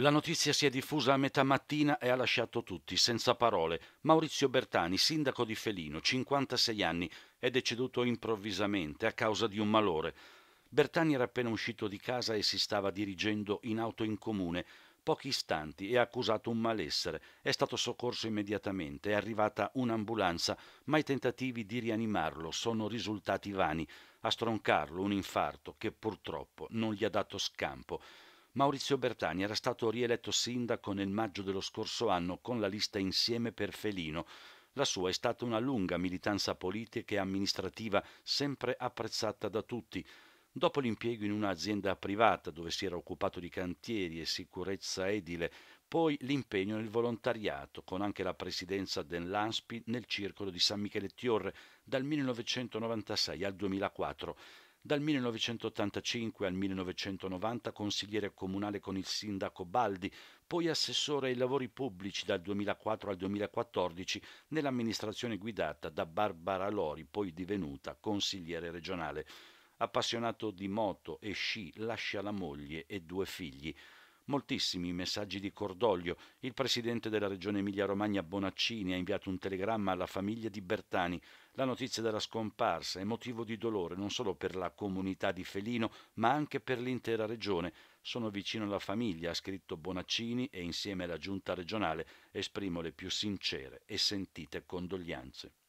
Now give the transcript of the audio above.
La notizia si è diffusa a metà mattina e ha lasciato tutti senza parole. Maurizio Bertani, sindaco di Felino, 56 anni, è deceduto improvvisamente a causa di un malore. Bertani era appena uscito di casa e si stava dirigendo in auto in comune. Pochi istanti e ha accusato un malessere. È stato soccorso immediatamente, è arrivata un'ambulanza, ma i tentativi di rianimarlo sono risultati vani. A stroncarlo un infarto che purtroppo non gli ha dato scampo. Maurizio Bertani era stato rieletto sindaco nel maggio dello scorso anno con la lista Insieme per Felino. La sua è stata una lunga militanza politica e amministrativa, sempre apprezzata da tutti. Dopo l'impiego in un'azienda privata dove si era occupato di cantieri e sicurezza edile, poi l'impegno nel volontariato, con anche la presidenza dell'ANSPI nel circolo di San Michele Tiorre dal 1996 al 2004 dal 1985 al 1990 consigliere comunale con il sindaco Baldi, poi assessore ai lavori pubblici dal 2004 al 2014 nell'amministrazione guidata da Barbara Lori, poi divenuta consigliere regionale. Appassionato di moto e sci, lascia la moglie e due figli moltissimi messaggi di cordoglio. Il presidente della regione Emilia-Romagna Bonaccini ha inviato un telegramma alla famiglia di Bertani. La notizia della scomparsa è motivo di dolore non solo per la comunità di Felino, ma anche per l'intera regione. Sono vicino alla famiglia, ha scritto Bonaccini e insieme alla giunta regionale esprimo le più sincere e sentite condoglianze.